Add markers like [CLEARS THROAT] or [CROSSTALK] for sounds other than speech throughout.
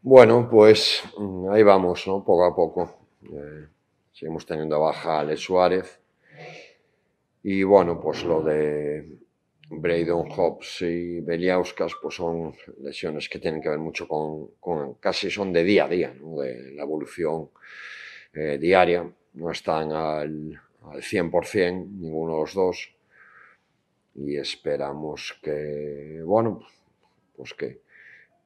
Bueno, pues mm, ahí vamos, ¿no? Poco a poco. Eh, seguimos teniendo baja a Ale Suárez. Y bueno, pues lo de Braydon, Hobbs y Beliauskas, pues son lesiones que tienen que ver mucho con, casi son de día a día, de la evolución eh, diaria. No están al, al 100% ninguno de los dos. Y esperamos que, bueno, pues que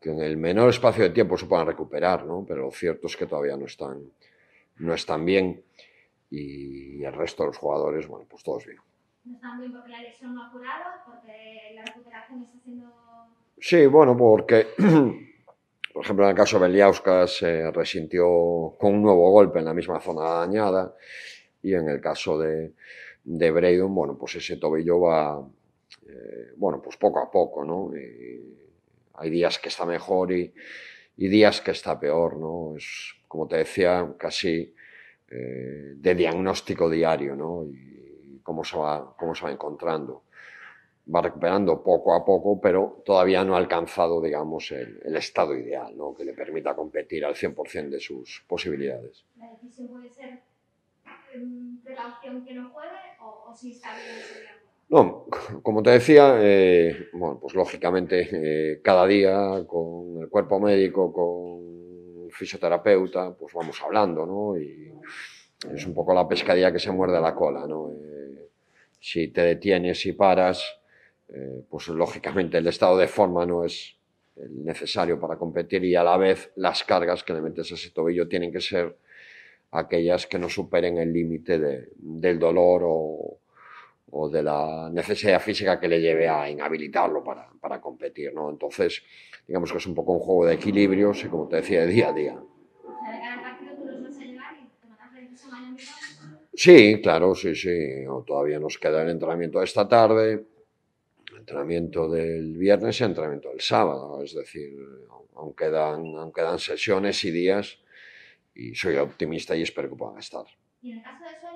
que en el menor espacio de tiempo se puedan recuperar, ¿no? Pero lo cierto es que todavía no están, no están bien y el resto de los jugadores, bueno, pues todos bien. No están bien porque la lesión no ha curado, porque la recuperación está siendo... Sí, bueno, porque, [CLEARS THROAT] por ejemplo, en el caso de Beliauskas se resintió con un nuevo golpe en la misma zona dañada y en el caso de, de bueno, pues ese tobillo va, eh, bueno, pues poco a poco, ¿no? hay días que está mejor y, días que está peor, ¿no? Es, como te decía, casi eh, de diagnóstico diario, ¿no? Y, cómo se va, cómo se va encontrando. Va recuperando poco a poco, pero todavía no ha alcanzado, digamos, el, estado ideal, ¿no? Que le permita competir al 100% de sus posibilidades. La decisión puede ser mm, de la opción que no juegue o, o si está bien no, como te decía, eh, bueno, pues lógicamente eh, cada día con el cuerpo médico, con el fisioterapeuta, pues vamos hablando, ¿no? Y es un poco la pescadilla que se muerde la cola, ¿no? Eh, si te detienes y paras, pues lógicamente el estado de forma no es el necesario para competir y a la vez las cargas que le metes a ese tobillo tienen que ser aquellas que no superen el límite del dolor o o de la necesidad física que le lleve a inhabilitarlo para, para competir. ¿no? Entonces, digamos que es un poco un juego de equilibrios y, como te decía, de día a día. Sí, claro, sí, sí. todavía nos queda el entrenamiento de esta tarde, entrenamiento del viernes y entrenamiento del sábado. Es decir, aún quedan, aún quedan sesiones y días y soy optimista y espero que puedan estar. ¿Y en el caso de eso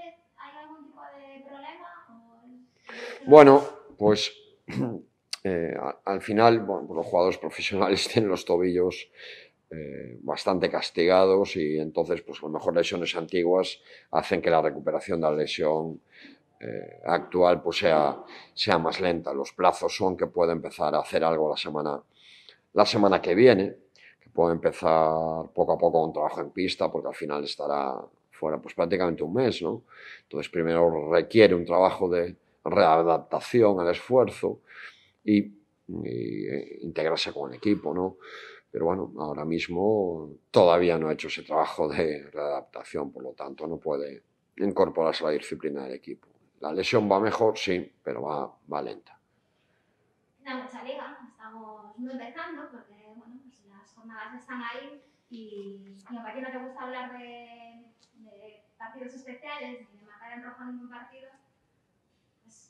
Bueno, pues [CLEARS THROAT] eh, al final, los jugadores profesionales [LAUGHS] tienen los tobillos eh, bastante castigados y entonces, pues a lo mejor lesiones antiguas hacen que la recuperación de la lesión eh, actual pues sea, sea más lenta. Los plazos son que puede empezar a hacer algo la semana, la semana que viene, que puede empezar poco a poco un trabajo en pista porque al final estará fuera pues prácticamente un mes, ¿no? Entonces primero requiere un trabajo de, readaptación al esfuerzo y, eh, integrarse con el equipo, ¿no? Pero bueno, ahora mismo todavía no ha hecho ese trabajo de readaptación, por lo tanto no puede incorporarse a la disciplina del equipo. La lesión va mejor, sí, pero va, va lenta. Da mucha liga, estamos no empezando porque bueno, pues las jornadas están ahí y, y a partir no te gusta hablar de, partidos especiales ni de marcar en rojo ningún partido,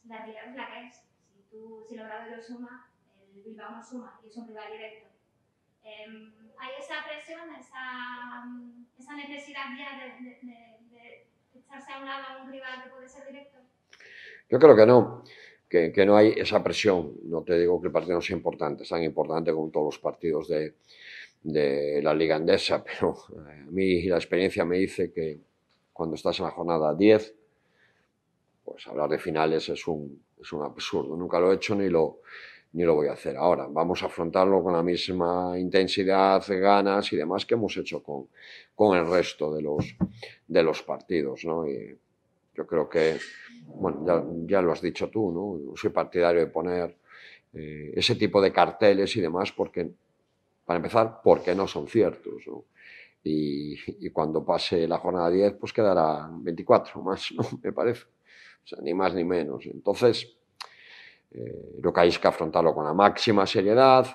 la realidad es la que es. Si, tú, si el lo suma, el Bilbao no suma y es un rival directo. Em, hay esa presión, esa, esa necesidad ya de, de, de, echarse a un lado a un rival que puede ser directo. Yo creo que no. Que, que, no hay esa presión. No te digo que el partido no sea importante, es tan importante como todos los partidos de, de la Liga Andesa, [LAUGHS] pero eh, a mí la experiencia me dice que cuando estás en la jornada 10, pues hablar de finales es un, es un absurdo. Nunca lo he hecho ni lo, ni lo voy a hacer ahora. Vamos a afrontarlo con la misma intensidad, ganas y demás que hemos hecho con, con el resto de los, de los partidos. ¿no? Y yo creo que, bueno, ya, ya lo has dicho tú, ¿no? soy partidario de poner eh, ese tipo de carteles y demás porque, para empezar, porque no son ciertos. Y, y, cuando pase la jornada 10, pues quedará 24 más, ¿no? [LAUGHS] me parece. O sea, ni más ni menos. Entonces, eh, lo que hay es que afrontarlo con la máxima seriedad,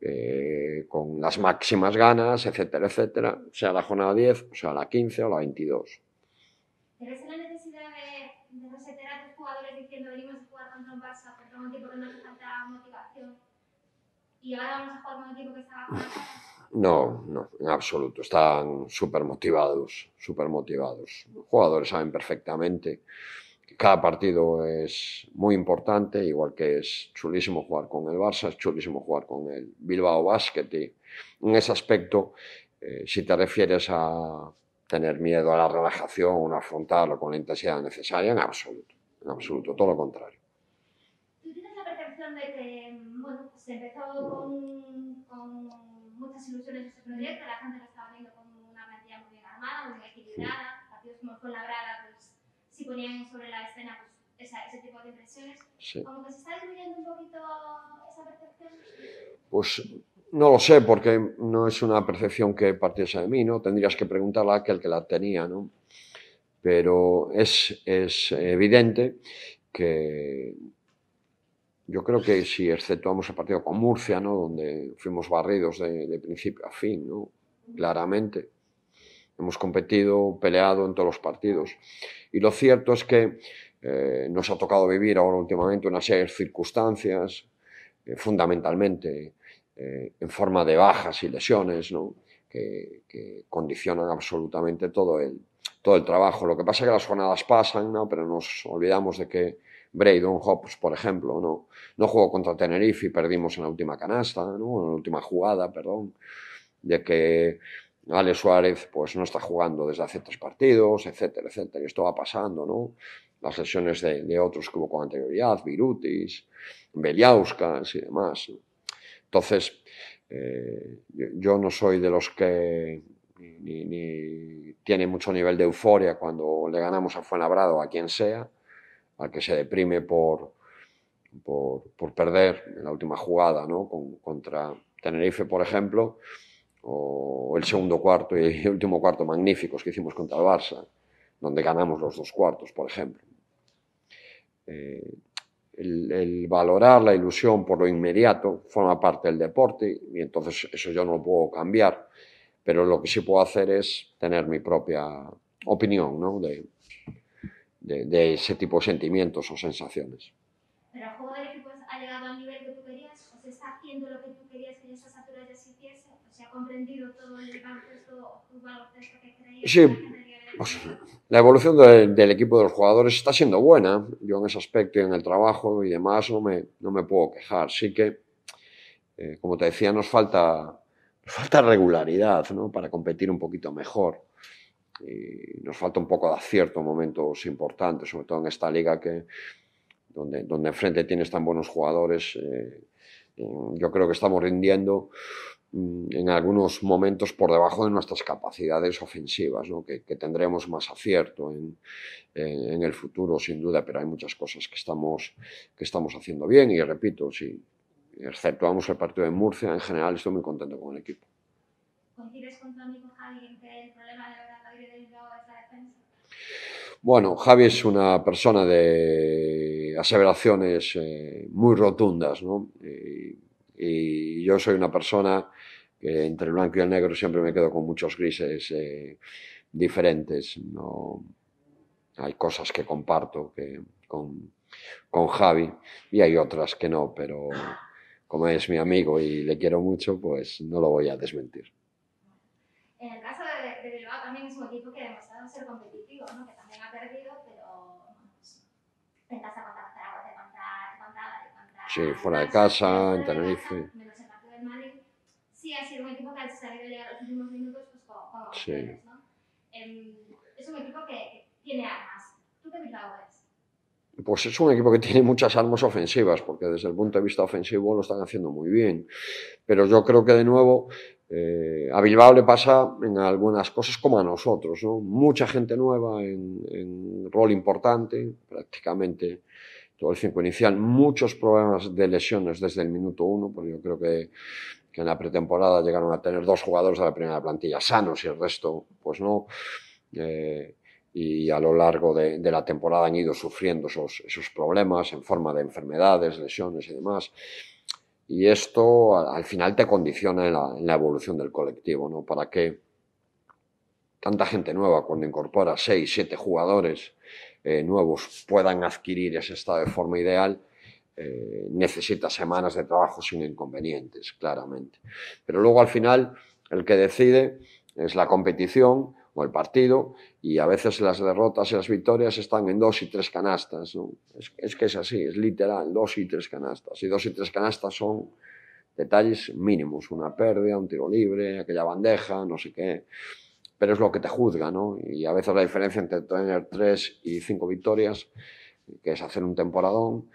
eh, con las máximas ganas, etcétera, etcétera, sea la jornada 10, o sea la 15 o la 22. ¿Pero la necesidad de, de resetear a jugadores diciendo venimos a jugar contra un Barça por un equipo que nos falta motivación y ahora vamos a jugar con un equipo que está no, no, en absoluto. Están súper motivados, súper motivados. Los jugadores saben perfectamente que cada partido es muy importante, igual que es chulísimo jugar con el Barça, es chulísimo jugar con el Bilbao Basket. Y en ese aspecto, eh, si te refieres a tener miedo a la relajación o no afrontarlo con la intensidad necesaria, en absoluto, en absoluto, todo lo contrario. ¿Tú tienes la percepción de que, bueno, se empezó muchas ilusiones de este proyecto, la gente lo estaba viendo como una plantilla muy bien armada, muy bien equilibrada, partidos como Fuenlabrada, pues si ponían sobre la escena pues, esa, ese tipo de impresiones. Sí. ¿Como que se está disminuyendo un poquito esa percepción? Pues no lo sé, porque no es una percepción que partiese de mí, ¿no? Tendrías que preguntarla a aquel que la tenía, ¿no? Pero es, es evidente que yo creo que si exceptuamos el partido con Murcia, ¿no? donde fuimos barridos de, principio a fin, ¿no? claramente. Hemos competido, peleado en todos los partidos. Y lo cierto es que eh, nos ha tocado vivir ahora últimamente una serie de circunstancias, eh, fundamentalmente eh, en forma de bajas y lesiones, ¿no? que, condicionan absolutamente todo el, todo el trabajo. Lo que pasa es que las jornadas pasan, ¿no? pero nos olvidamos de que Braydon Hobbs, por ejemplo, ¿no? No jugó contra Tenerife y perdimos en la última canasta, ¿no? En la última jugada, perdón, de que Ale Suárez pues no está jugando desde hace tres partidos, etcétera, etcétera. Y esto va pasando, ¿no? Las lesiones de, otros que con anterioridad, Virutis, Beliauskas y demás. Entonces, eh, yo no soy de los que ni, tiene mucho nivel de euforia cuando le ganamos a Fuenlabrado, a quien sea, al que se deprime por, por, perder en la última jugada, ¿no? contra Tenerife, por ejemplo, o el segundo cuarto y el último cuarto magníficos que hicimos contra el Barça, donde ganamos los dos cuartos, por ejemplo. Eh, el, valorar la ilusión por lo inmediato forma parte del deporte y entonces eso yo no lo puedo cambiar, pero lo que sí puedo hacer es tener mi propia opinión ¿no? de, de, ese tipo de sentimientos o sensaciones. Pero el juego del equipo pues, ha llegado al nivel que tú querías, o se está haciendo lo que tú querías que en esas alturas se hiciese, o se ha comprendido todo el baloncesto que creías. Sí. la evolución del equipo de los jugadores está siendo buena. Yo en ese aspecto, y en el trabajo y demás, no me, no me puedo quejar. Sí que, eh, como te decía, nos falta, falta regularidad ¿no? para competir un poquito mejor y eh, nos falta un poco de acierto en momentos importantes, sobre todo en esta liga que, donde, donde enfrente tienes tan buenos jugadores. Eh, yo creo que estamos rindiendo mm, en algunos momentos por debajo de nuestras capacidades ofensivas, ¿no? que, tendremos más acierto en, el futuro, sin duda, pero hay muchas cosas que estamos, que estamos haciendo bien y repito, si exceptuamos el partido de Murcia, en general estoy muy contento con el equipo. ¿Coincides con tu Javi en que el problema de bueno, Javi es una persona de aseveraciones eh, muy rotundas, ¿no? Y, yo soy una persona que entre el blanco y el negro siempre me quedo con muchos grises eh, diferentes. hay cosas que comparto con Javi y hay otras que no, pero como es mi amigo y le quiero mucho, pues no lo voy a desmentir. Sí, fuera de casa, en Tenerife. Sí, ha sido un equipo que ha sabido a los últimos minutos pues, como sí. Em, es un equipo que, tiene armas. ¿Tú qué Bilbao Pues es un equipo que tiene muchas armas ofensivas, porque desde el punto de vista ofensivo lo están haciendo muy bien. Pero yo creo que de nuevo eh, a Bilbao le pasa en algunas cosas como a nosotros, ¿no? Mucha gente nueva en, en rol importante, prácticamente todo el 5 inicial, muchos problemas de lesiones desde el minuto 1, porque yo creo que, en la pretemporada llegaron a tener dos jugadores de la primera plantilla sanos y el resto, pues no. Eh, y a lo largo de, la temporada han ido sufriendo esos, problemas en forma de enfermedades, lesiones y demás. Y esto al, final te condiciona en la, evolución del colectivo, ¿no? Para qué tanta gente nueva, cuando incorpora seis, siete jugadores eh, nuevos puedan adquirir ese estado de forma ideal, eh, necesita semanas de trabajo sin inconvenientes, claramente. Pero luego al final el que decide es la competición o el partido y a veces las derrotas y las victorias están en dos y tres canastas. Es, es, que es así, es literal, dos y tres canastas. Y dos y tres canastas son detalles mínimos, una pérdida, un tiro libre, aquella bandeja, no sé qué pero es lo que te juzga, ¿no? Y a veces la diferencia entre tener tres y cinco victorias, que es hacer un temporadón,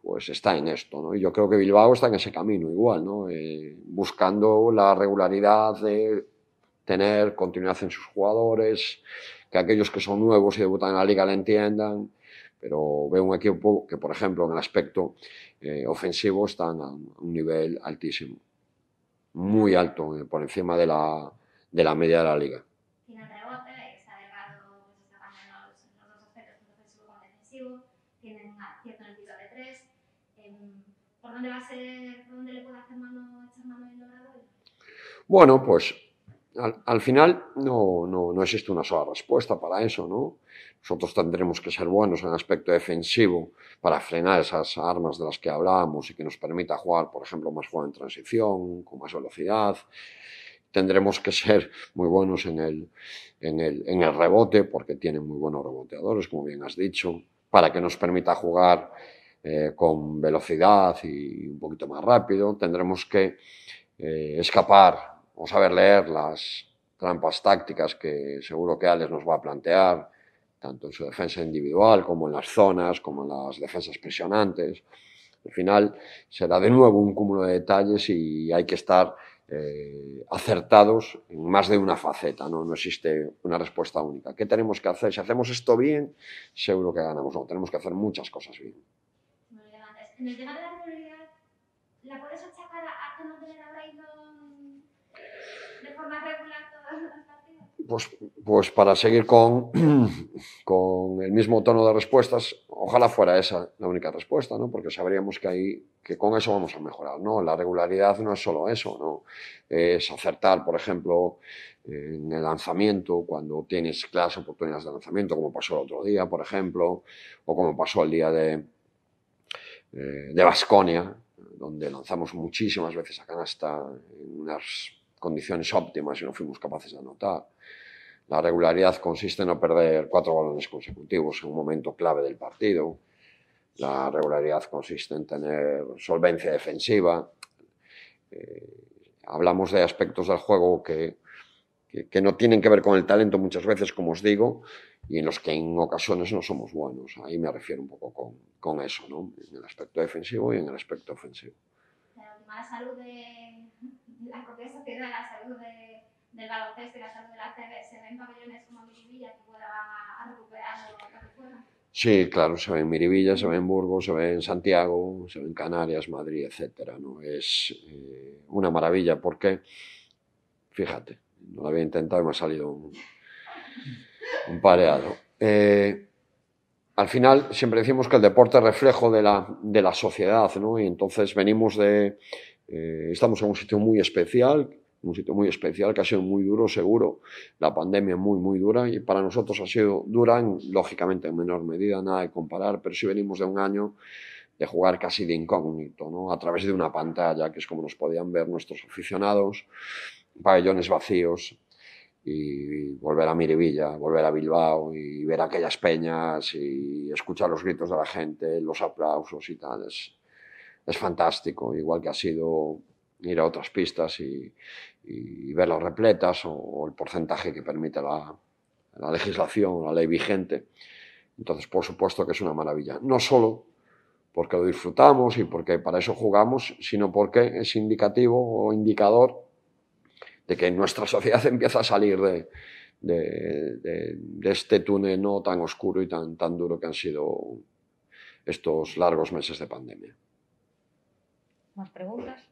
pues está en esto, ¿no? Y yo creo que Bilbao está en ese camino igual, eh, buscando la regularidad de tener continuidad en sus jugadores, que aquellos que son nuevos y debutan en la liga la entiendan, pero veo un equipo que, por ejemplo, en el aspecto eh, ofensivo están a un nivel altísimo, muy alto, eh, por encima de la, de la media de la liga. ¿Por dónde le puede hacer mano, echar mano el Bueno, pues al, final no, no, no, existe una sola respuesta para eso, ¿no? Nosotros tendremos que ser buenos en aspecto defensivo para frenar esas armas de las que hablábamos y que nos permita jugar, por ejemplo, más juego en transición, con más velocidad. Tendremos que ser muy buenos en el, en el, en el rebote, porque tienen muy buenos reboteadores, como bien has dicho, para que nos permita jugar eh, con velocidad y un poquito más rápido. Tendremos que eh, escapar o saber leer las trampas tácticas que seguro que Alex nos va a plantear, tanto en su defensa individual como en las zonas, como en las defensas presionantes. Al final será de nuevo un cúmulo de detalles y hay que estar eh, acertados en más de una faceta, ¿no? no existe una respuesta única. ¿Qué tenemos que hacer? Si hacemos esto bien, seguro que ganamos. tenemos que hacer muchas cosas bien. En el tema de la regularidad, ¿la puedes achacar a que no tener de forma regular todas las partidas? Pues, pues para seguir con, [CLEARS THROAT] con el mismo tono de respuestas, ojalá fuera esa la única respuesta, ¿no? Porque sabríamos que ahí, que con eso vamos a mejorar, La regularidad no es solo eso, ¿no? Es acertar, por ejemplo, en el lanzamiento, cuando tienes claras oportunidades de lanzamiento, como pasó el otro día, por ejemplo, o como pasó el día de, eh, de Vasconia, donde lanzamos muchísimas veces a canasta en unas condiciones óptimas y no fuimos capaces de anotar. La regularidad consiste en no perder cuatro balones consecutivos en un momento clave del partido. La regularidad consiste en tener solvencia defensiva. Eh, hablamos de aspectos del juego que que, no tienen que ver con el talento muchas veces, como os digo, y en los que en ocasiones no somos buenos. Ahí me refiero un poco con, con eso, ¿no? En el aspecto defensivo y en el aspecto ofensivo. La salud de la la salud del baloncesto y la salud de la ¿se ven pabellones como Mirivilla que puedan recuperar lo que Sí, claro, se ve en Miribilla, se ve en Burgos, se ve en Santiago, se ve en Canarias, Madrid, etcétera. ¿no? Es eh, una maravilla porque, fíjate, lo había intentado y me ha salido un, pareado. Eh, al final siempre decimos que el deporte es reflejo de la, sociedad, ¿no? Y entonces venimos de... Eh, estamos en un sitio muy especial, un sitio muy especial que ha sido muy duro, seguro. La pandemia es muy, muy dura y para nosotros ha sido dura, lógicamente en menor medida, nada de comparar, pero sí venimos de un año de jugar casi de incógnito, ¿no? A través de una pantalla, que es como nos podían ver nuestros aficionados pabellones vacíos y volver a Miribilla, volver a Bilbao y ver aquellas peñas y escuchar los gritos de la gente, los aplausos y tal. Es, fantástico, igual que ha sido ir a otras pistas y, verlas repletas o, el porcentaje que permite la, la legislación, la ley vigente. Entonces, por supuesto que es una maravilla. No solo porque lo disfrutamos y porque para eso jugamos, sino porque es indicativo o indicador que nuestra sociedad [LAUGHS] empieza a salir de, este túnel no tan oscuro y tan, tan duro que han sido estos largos meses de pandemia. ¿Más preguntas?